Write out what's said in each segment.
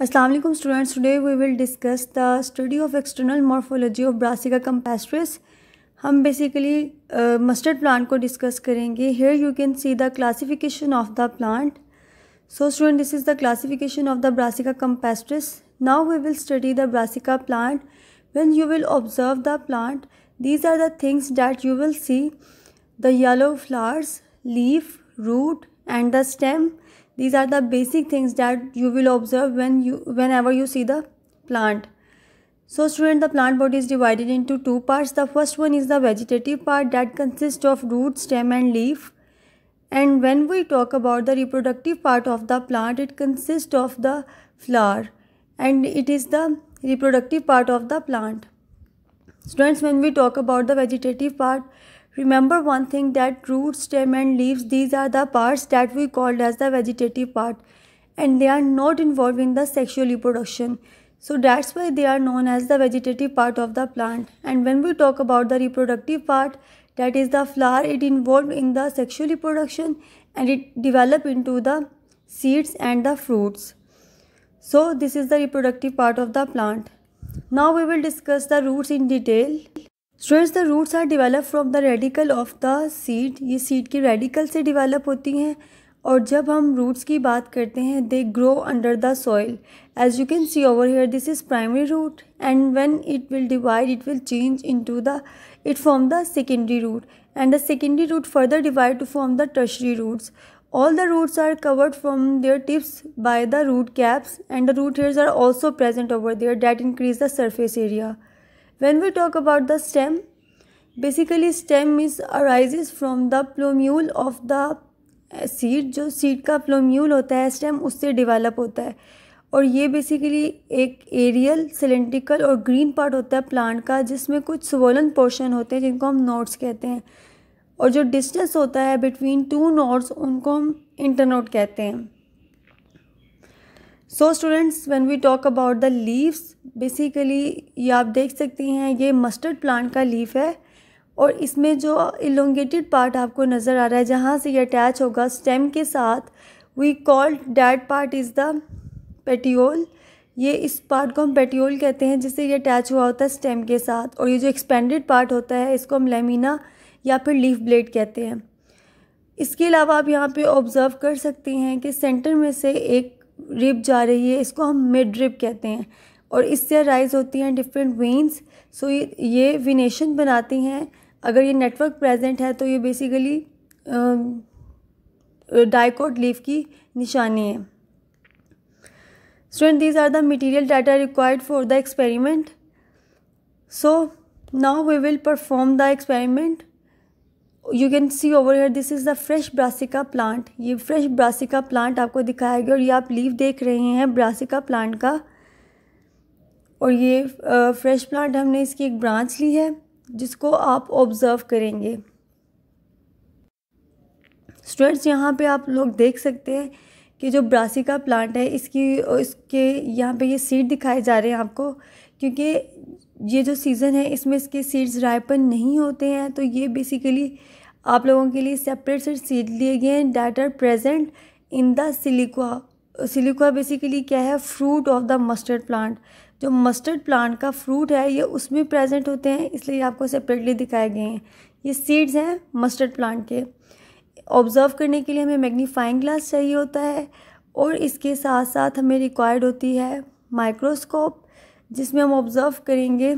Aslam students today we will discuss the study of external morphology of Brassica campestris हम basically mustard plant को discuss करेंगे here you can see the classification of the plant so student this is the classification of the Brassica campestris now we will study the Brassica plant when you will observe the plant these are the things that you will see the yellow flowers leaf root and the stem these are the basic things that you will observe when you whenever you see the plant so student the plant body is divided into two parts the first one is the vegetative part that consists of root stem and leaf and when we talk about the reproductive part of the plant it consists of the flower and it is the reproductive part of the plant students when we talk about the vegetative part Remember one thing that root, stem and leaves these are the parts that we called as the vegetative part and they are not involved in the sexual reproduction. So that's why they are known as the vegetative part of the plant. And when we talk about the reproductive part, that is the flower, it involved in the sexual reproduction and it develop into the seeds and the fruits. So this is the reproductive part of the plant. Now we will discuss the roots in detail. Students the roots are develop from the radicle of the seed ये seed की radicle से develop होती हैं और जब हम roots की बात करते हैं they grow under the soil as you can see over here this is primary root and when it will divide it will change into the it form the secondary root and the secondary root further divide to form the tertiary roots all the roots are covered from their tips by the root caps and the root hairs are also present over there that increase the surface area when we talk about the stem basically stem is arises from the plumule of the seed जो seed का plumule होता है stem उससे develop होता है और ये basically एक एरियल सिलेंड्रिकल और ग्रीन पार्ट होता है प्लांट का जिसमें कुछ स्वलन पोर्शन होते हैं जिनको हम नोट्स कहते हैं और जो डिस्टेंस होता है बिटवीन टू नोट्स उनको हम इंटरनोट कहते हैं so students when we talk about the leaves basically ये आप देख सकती हैं ये मस्टर्ड प्लांट का लीफ है और इसमें जो इलोंगेटेड पार्ट आपको नज़र आ रहा है जहाँ से ये अटैच होगा स्टेम के साथ we called that part is the petiole ये इस पार्ट को हम पेटियोल कहते हैं जिससे ये अटैच हुआ होता है स्टेम के साथ और ये जो एक्सपेंडेड पार्ट होता है इसको हम लेमिना या फिर लीफ ब्लेड कहते हैं इसके अलावा आप यहाँ पे ऑब्ज़र्व कर सकती हैं कि सेंटर में से एक रिब जा रही है इसको हम मिड रिब कहते हैं और इससे राइज होती हैं डिफरेंट वेन्स सो ये ये विनेशन बनाती हैं अगर ये नेटवर्क प्रेजेंट है तो ये बेसिकली डाइकोट लीव की निशानी है student these are the material data required for the experiment so now we will perform the experiment you can see over here this is the fresh Brassica plant ये fresh Brassica plant आपको दिखाया गया और ये आप leave देख रहे हैं ब्रासिका प्लांट का और ये फ्रेश प्लांट हमने इसकी एक ब्रांच ली है जिसको आप ऑब्ज़र्व करेंगे स्टूडेंट्स यहाँ पे आप लोग देख सकते हैं कि जो ब्रासिका प्लांट है इसकी इसके यहाँ पे ये सीड दिखाए जा रहे हैं आपको क्योंकि ये जो सीज़न है इसमें इसके सीड्स रायपन नहीं होते हैं तो ये बेसिकली आप लोगों के लिए सेपरेट से सीट लिए गए हैं that are present in the siliqua siliqua basically क्या है fruit of the mustard plant जो मस्टर्ड प्लांट का फ्रूट है ये उसमें प्रेजेंट होते हैं इसलिए आपको सेपरेटली दिखाए गए हैं ये सीड्स हैं मस्टर्ड प्लांट के ऑब्ज़र्व करने के लिए हमें मैग्नीफाइंग ग्लास चाहिए होता है और इसके साथ साथ हमें रिक्वायर्ड होती है माइक्रोस्कोप जिसमें हम ऑब्ज़र्व करेंगे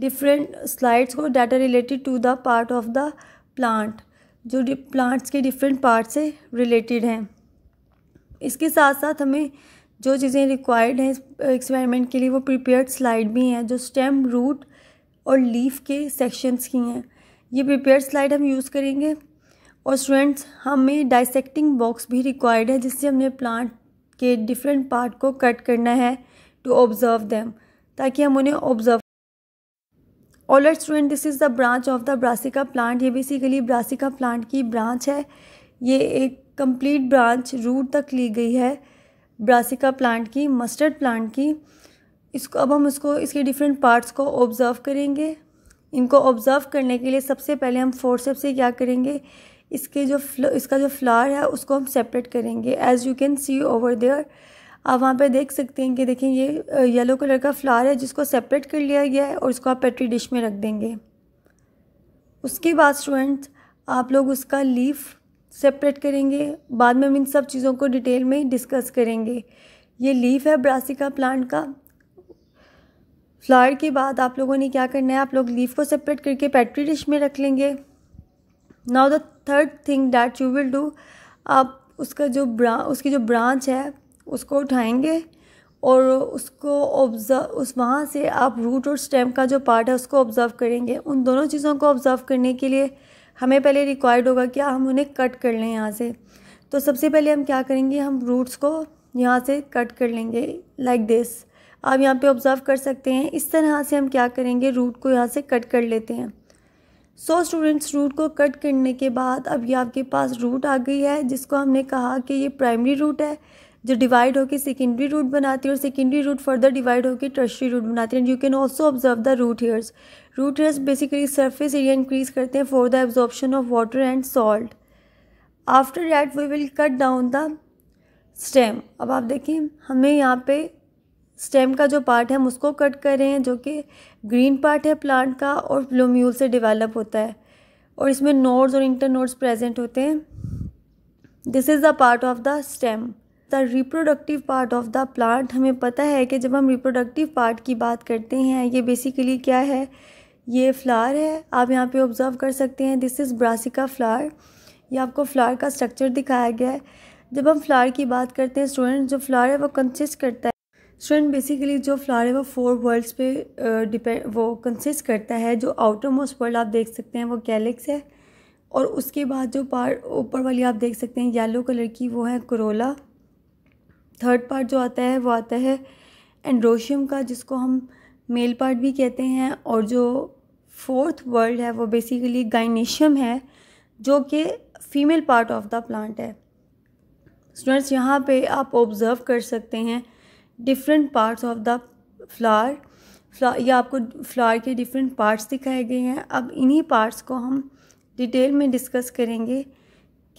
डिफरेंट स्लाइड्स को data related to the part of the plant जो प्लांट्स के डिफरेंट पार्ट से रिलेटेड हैं इसके साथ साथ हमें जो चीज़ें रिक्वायर्ड हैं एक्सपेरिमेंट के लिए वो प्रिपेयर्ड स्लाइड भी हैं जो स्टेम रूट और लीफ के सेक्शंस की हैं ये प्रिपेयर्ड स्लाइड हम यूज़ करेंगे और स्टूडेंट्स हमें डाइसेक्टिंग बॉक्स भी रिक्वायर्ड है जिससे हमने प्लांट के डिफरेंट पार्ट को कट करना है टू ऑब्ज़र्व दैम ताकि हम उन्हें ऑब्ज़र्व ऑलर student this is the branch of the Brassica plant ये बेसिकली ब्रासिका प्लांट की ब्रांच है ये एक कंप्लीट ब्रांच रूट तक ली गई है ब्रासिका प्लांट की मस्टर्ड प्लांट की इसको अब हम इसको इसके डिफरेंट पार्ट्स को ऑब्ज़र्व करेंगे इनको ऑब्ज़र्व करने के लिए सबसे पहले हम फोर्स से क्या करेंगे इसके जो इसका जो फ्लावर है उसको हम सेपरेट करेंगे as you can see over there आप वहाँ पे देख सकते हैं कि देखें ये येलो कलर का फ्लावर है जिसको सेपरेट कर लिया गया है और इसको आप पेट्री डिश में रख देंगे उसके बाद स्टूडेंट्स आप लोग उसका लीफ सेपरेट करेंगे बाद में हम इन सब चीज़ों को डिटेल में डिस्कस करेंगे ये लीफ है ब्रासिका प्लांट का फ्लावर के बाद आप लोगों ने क्या करना है आप लोग लीफ को सेपरेट करके पेट्री डिश में रख लेंगे now the third thing that you will do आप उसका जो ब्रा उसकी जो ब्रांच है उसको उठाएंगे और उसको ऑब्ज़र्व उस वहाँ से आप रूट और स्टेम का जो पार्ट है उसको ऑब्ज़र्व करेंगे उन दोनों चीज़ों को ऑब्ज़र्व करने के लिए हमें पहले रिक्वायर्ड होगा कि हम उन्हें कट कर लें यहाँ से तो सबसे पहले हम क्या करेंगे हम रूट्स को यहाँ से कट कर लेंगे लाइक like दिस आप यहाँ पे ऑब्ज़र्व कर सकते हैं इस तरह से हम क्या करेंगे रूट को यहाँ से कट कर लेते हैं सो so, स्टूडेंट्स रूट को कट करने के बाद अब ये आपके पास रूट आ गई है जिसको हमने कहा कि ये प्राइमरी रूट है जो डिवाइड होकर सेकेंडरी रूट बनाती है और सेकेंडरी रूट फर्दर डिवाइड होकर टर्शरी रूट बनाती है and you can also observe the root hairs root hairs basically surface area increase करते हैं for the absorption of water and salt after that we will cut down the stem अब आप देखें हमें यहाँ पे स्टेम का जो पार्ट है हम उसको कट कर रहे हैं जो कि ग्रीन पार्ट है प्लांट का और ब्लूम्यूल से डिवेलप होता है और इसमें नोड्स और इंटर नोड्स प्रेजेंट होते हैं this is the part of the stem the reproductive part of the plant हमें पता है कि जब हम रिप्रोडक्टिव पार्ट की बात करते हैं ये बेसिकली क्या है ये फ्लावर है आप यहाँ पे ऑब्ज़र्व कर सकते हैं दिस इज़ ब्रासिका फ्लावर ये आपको फ्लावर का स्ट्रक्चर दिखाया गया है जब हम फ्लावर की बात करते हैं स्टूडेंट जो फ्लावर है वो कंसिस्ट करता है स्टूडेंट बेसिकली जो फ्लावर है वो फोर वर्ल्ड्स पे डिपेंड वो कंसिस्ट करता है जो आउटर मोस्ट वर्ल्ड आप देख सकते हैं वो गैलेक्स है और उसके बाद जो पार्ट ऊपर वाली आप देख सकते हैं येलो कलर की वो है करोला थर्ड पार्ट जो आता है वो आता है एंड्रोशियम का जिसको हम मेल पार्ट भी कहते हैं और जो फोर्थ वर्ल्ड है वो बेसिकली गाइनेशियम है जो कि female part of the plant है स्टूडेंट्स यहाँ पे आप ऑब्ज़र्व कर सकते हैं different parts of the flower फ्ला या आपको फ्लावर के डिफरेंट पार्ट्स दिखाए गए हैं अब इन्हीं पार्ट्स को हम डिटेल में डिस्कस करेंगे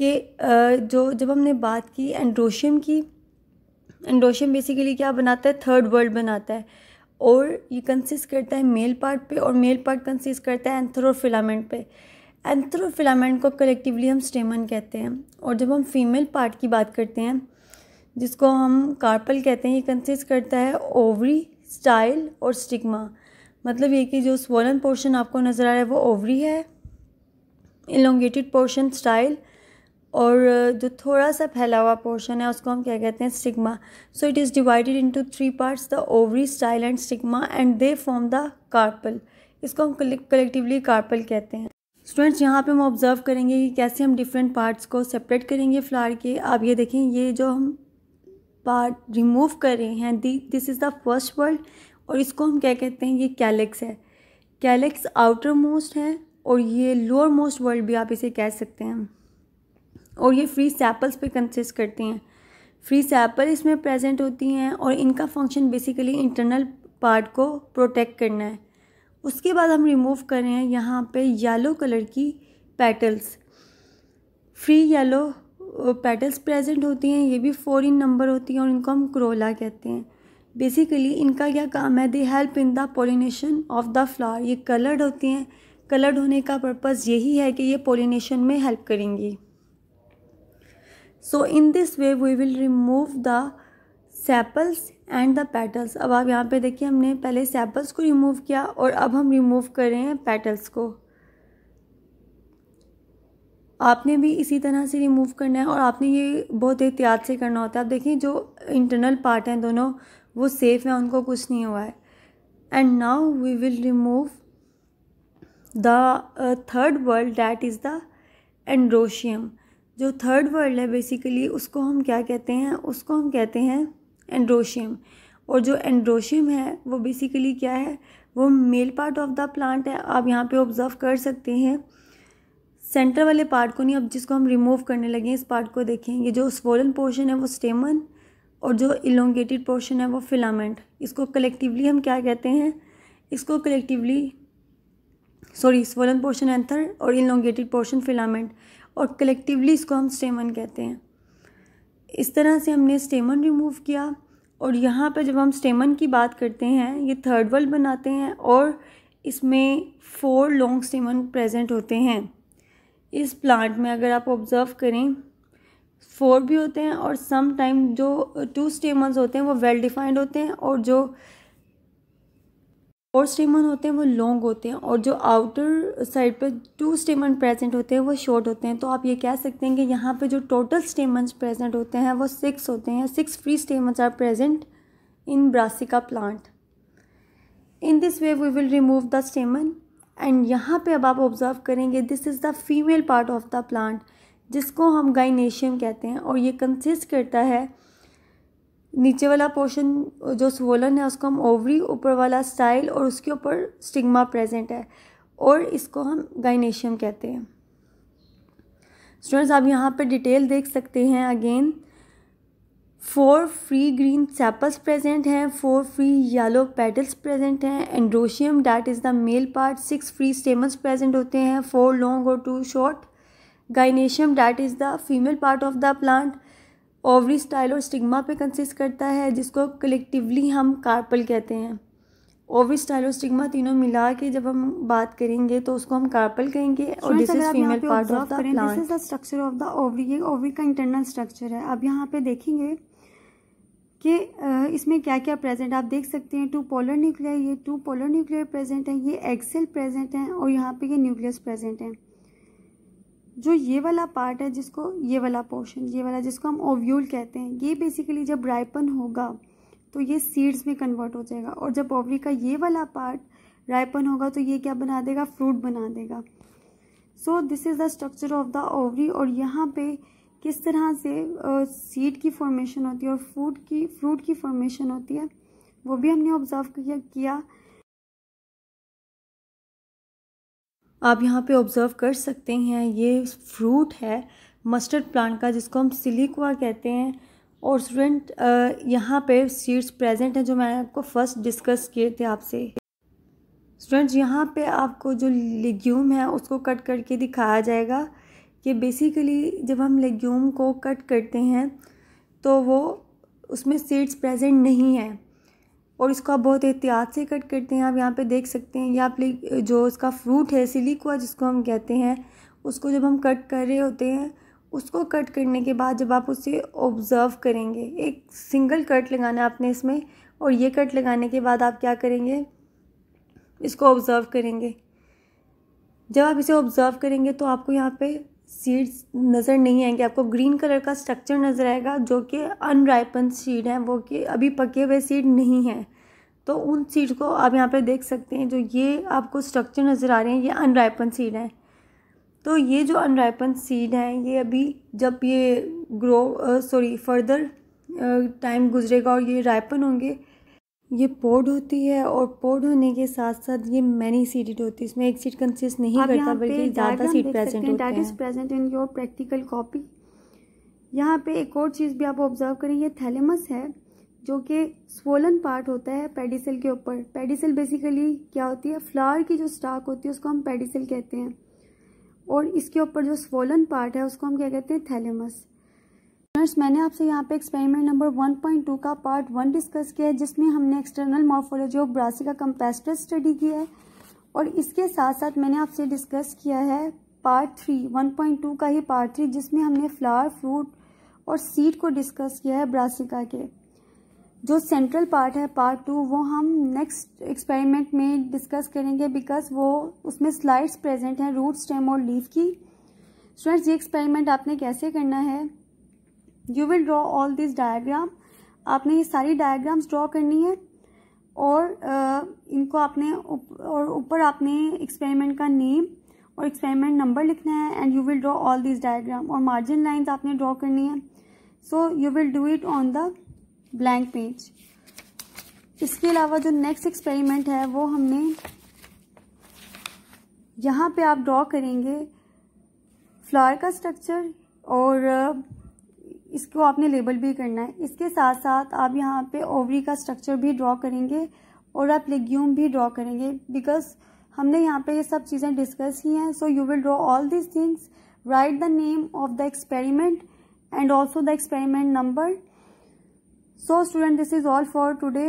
कि जो जब हमने बात की एंड्रोशियम की इंडोशियम बेसिकली क्या बनाता है थर्ड वर्ल्ड बनाता है और ये कंसिस्ट करता है मेल पार्ट पे और मेल पार्ट कंसिस्ट करता है एंथ्रोफिलामेंट पे एंथ्रोफिलामेंट को कलेक्टिवली हम स्टेमन कहते हैं और जब हम फीमेल पार्ट की बात करते हैं जिसको हम कार्पल कहते हैं ये कंसिस्ट करता है ओवरी स्टाइल और स्टिग्मा मतलब ये कि जो स्वलन पोर्शन आपको नज़र आ रहा है वो ओवरी है इलोंगेटेड पोर्शन स्टाइल और जो थोड़ा सा फैला हुआ पोर्शन है उसको हम क्या कहते हैं stigma so it is divided into three parts the ovary style and stigma and they form the carpel इसको हम कलेक्टिवली कार्पल कहते हैं स्टूडेंट्स यहाँ पे हम ऑब्जर्व करेंगे कि कैसे हम डिफरेंट पार्ट्स को सेपरेट करेंगे फ्लावर के आप ये देखें ये जो हम पार्ट रिमूव कर रहे हैं this is the first whorl और इसको हम क्या कहते हैं ये कैलेक्स है कैलेक्स आउटर मोस्ट है और ये लोअर मोस्ट वर्ल्ड भी आप इसे कह सकते हैं और ये फ्री सैपल्स पे कंसिस्ट करती हैं फ्री सैपल इसमें प्रेजेंट होती हैं और इनका फंक्शन बेसिकली इंटरनल पार्ट को प्रोटेक्ट करना है उसके बाद हम रिमूव कर रहे हैं यहाँ पे येलो कलर की पेटल्स फ्री येलो पेटल्स प्रेजेंट होती हैं ये भी फोर इन नंबर होती हैं और इनको हम क्रोला कहते हैं बेसिकली इनका क्या काम है they help in the pollination of the flower ये कलर्ड होती हैं कलर्ड होने का पर्पज़ यही है कि ये पोलिनेशन में हेल्प करेंगी so in this way we will remove the sepals and the petals अब आप यहाँ पे देखिए हमने पहले सेपल्स को रिमूव किया और अब हम रिमूव कर रहे हैं पेटल्स को आपने भी इसी तरह से रिमूव करना है और आपने ये बहुत एहतियात से करना होता है आप देखिए जो इंटरनल पार्ट हैं दोनों वो सेफ़ हैं उनको कुछ नहीं हुआ है and now we will remove the third whorl that is the androecium जो थर्ड वर्ल्ड है बेसिकली उसको हम क्या कहते हैं उसको हम कहते हैं एंड्रोशियम और जो एंड्रोशियम है वो बेसिकली क्या है वो male part of the plant है आप यहाँ पे ऑब्ज़र्व कर सकते हैं सेंटर वाले पार्ट को नहीं अब जिसको हम रिमूव करने लगे हैं इस पार्ट को देखें ये जो स्वोलन पोर्शन है वो स्टेमन और जो इलोंगेटेड पोर्शन है वो फिलामेंट इसको कलेक्टिवली हम क्या कहते हैं इसको collectively sorry swollen portion anther और इलोंगेटेड पोर्शन फिलामेंट और कलेक्टिवली इसको हम स्टेमन कहते हैं इस तरह से हमने स्टेमन रिमूव किया और यहाँ पर जब हम स्टेमन की बात करते हैं ये थर्ड वर्ल्ड बनाते हैं और इसमें फोर लॉन्ग स्टेमन प्रेजेंट होते हैं इस प्लांट में अगर आप ऑब्ज़र्व करें फोर भी होते हैं और सम टाइम जो टू स्टेमन होते हैं वो वेल डिफाइंड होते हैं और जो और स्टेमन होते हैं वो लॉन्ग होते हैं और जो आउटर साइड पर टू स्टेमन प्रेजेंट होते हैं वो शॉर्ट होते हैं तो आप ये कह सकते हैं कि यहाँ पे जो टोटल स्टेमन्स प्रेजेंट होते हैं वो सिक्स होते हैं six free stamens are present in Brassica plant in this way we will remove the stamen and यहाँ पे अब आप ऑब्ज़र्व करेंगे this is the female part of the plant जिसको हम गाइनेशियम कहते हैं और ये कंसिस्ट करता है नीचे वाला पोर्शन जो स्वोलन है उसको हम ओवरी ऊपर वाला स्टाइल और उसके ऊपर स्टिग्मा प्रेजेंट है और इसको हम गाइनेशियम कहते हैं स्टूडेंट्स आप यहाँ पर डिटेल देख सकते हैं again four free green sepals present हैं four free yellow petals present हैं androecium that is the male part six free stamens present होते हैं फोर लॉन्ग और two short gynoecium that is the female part of the plant ovary style और stigma पे consist करता है जिसको collectively हम कार्पल कहते हैं ओवरी स्टाइल और स्टिग्मा तीनों मिला के जब हम बात करेंगे तो उसको हम कार्पल कहेंगे और this is female part of the plant this is the structure of the ovary ये ओवरी का इंटरनल स्ट्रक्चर है अब यहाँ पे देखेंगे कि इसमें क्या क्या प्रेजेंट आप देख सकते हैं टू पोलर न्यूक्लियर ये टू पोलर न्यूक्लियर प्रेजेंट है ये एक्सेल प्रेजेंट है और यहाँ पे ये न्यूक्लियस प्रेजेंट है जो ये वाला पार्ट है जिसको ये वाला पोर्शन ये वाला जिसको हम ओव्यूल कहते हैं ये बेसिकली जब राइपन होगा तो ये सीड्स में कन्वर्ट हो जाएगा और जब ओवरी का ये वाला पार्ट राइपन होगा तो ये क्या बना देगा फ्रूट बना देगा so this is the structure of the ovary और यहाँ पे किस तरह से सीड uh, की फॉर्मेशन होती है और फ्रूट की फ्रूट की फॉर्मेशन होती है वो भी हमने ऑब्ज़र्व किया, किया आप यहाँ पे ऑब्ज़र्व कर सकते हैं ये फ्रूट है मस्टर्ड प्लांट का जिसको हम सिलिकुआ कहते हैं और स्टूडेंट यहाँ पे सीड्स प्रेजेंट हैं जो मैंने आपको फर्स्ट डिस्कस किए थे आपसे स्टूडेंट्स यहाँ पे आपको जो लेग्यूम है उसको कट करके दिखाया जाएगा कि बेसिकली जब हम लेग्यूम को कट करते हैं तो वो उसमें सीड्स प्रेजेंट नहीं है और इसको आप बहुत एहतियात से कट करते हैं आप यहाँ पे देख सकते हैं या आप जो इसका फ्रूट है सिलिकुआ जिसको हम कहते हैं उसको जब हम कट कर रहे होते हैं उसको कट करने के बाद जब आप उसे ऑब्ज़र्व करेंगे एक सिंगल कट लगाना आपने इसमें और ये कट लगाने के बाद आप क्या करेंगे इसको ऑब्ज़र्व करेंगे जब आप इसे ऑब्ज़र्व करेंगे तो आपको यहाँ पे सीड्स नज़र नहीं आएंगे आपको ग्रीन कलर का स्ट्रक्चर नज़र आएगा जो कि अनराइपन सीड हैं वो कि अभी पके हुए सीड नहीं हैं तो उन सीड को आप यहाँ पे देख सकते हैं जो ये आपको स्ट्रक्चर नज़र आ रहे हैं ये अनराइपन सीड हैं तो ये जो अनराइपन सीड हैं ये अभी जब ये ग्रो सॉरी फर्दर टाइम गुजरेगा और ये राइपन होंगे ये पोड होती है और पोड होने के साथ साथ ये मैनी सीडेड होती है इसमें एक सीड कंसिस्ट नहीं करता बल्कि ज़्यादा सीड प्रेजेंट होते हैं is present in your practical copy यहाँ पे एक और चीज़ भी आप ऑब्जर्व करें ये थैलेमस है जो कि स्वोलन पार्ट होता है पेडिसल के ऊपर पेडिसल बेसिकली क्या होती है फ्लावर की जो स्टाक होती है उसको हम पेडिसल कहते हैं और इसके ऊपर जो स्वोलन पार्ट है उसको हम क्या कहते हैं थैलेमस नर्स मैंने आपसे यहाँ पे एक्सपेरिमेंट नंबर 1.2 का पार्ट वन डिस्कस किया है जिसमें हमने external morphology of Brassica campestris study किया है और इसके साथ साथ मैंने आपसे डिस्कस किया है पार्ट थ्री 1.2 का ही पार्ट थ्री जिसमें हमने फ्लावर फ्रूट और सीड को डिस्कस किया है ब्रासिका के जो सेंट्रल पार्ट है पार्ट टू वो हम नेक्स्ट एक्सपेरिमेंट में डिस्कस करेंगे बिकॉज वो उसमें स्लाइड्स प्रेजेंट हैं रूट स्टेम और लीफ की स्टूडेंट्स ये एक्सपेरिमेंट आपने कैसे करना है you will draw all this diagram आपने ये सारी डायग्राम्स ड्रॉ करनी है और आ, इनको आपने उप, और ऊपर आपने एक्सपेरिमेंट का नेम और एक्सपेरिमेंट नंबर लिखना है and you will draw all this diagram और मार्जिन लाइन्स आपने ड्रॉ करनी है so you will do it on the blank page इसके अलावा जो नेक्स्ट एक्सपेरिमेंट है वो हमने यहाँ पे आप ड्रॉ करेंगे फ्लावर का स्ट्रक्चर और इसको आपने लेबल भी करना है इसके साथ साथ आप यहाँ पे ओवरी का स्ट्रक्चर भी ड्रॉ करेंगे और आप लेग्यूम भी ड्रॉ करेंगे बिकॉज हमने यहाँ पे ये सब चीज़ें डिस्कस की हैं so you will draw all these things write the name of the experiment and also the experiment number so student this is all for today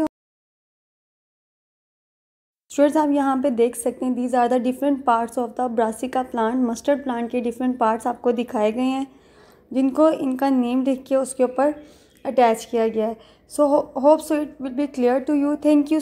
students आप यहाँ पे देख सकते हैं these are the different parts of the Brassica plant mustard plant के different parts आपको दिखाए गए हैं जिनको इनका नेम लिख के उसके ऊपर अटैच किया गया है so hope so it will be clear to you thank you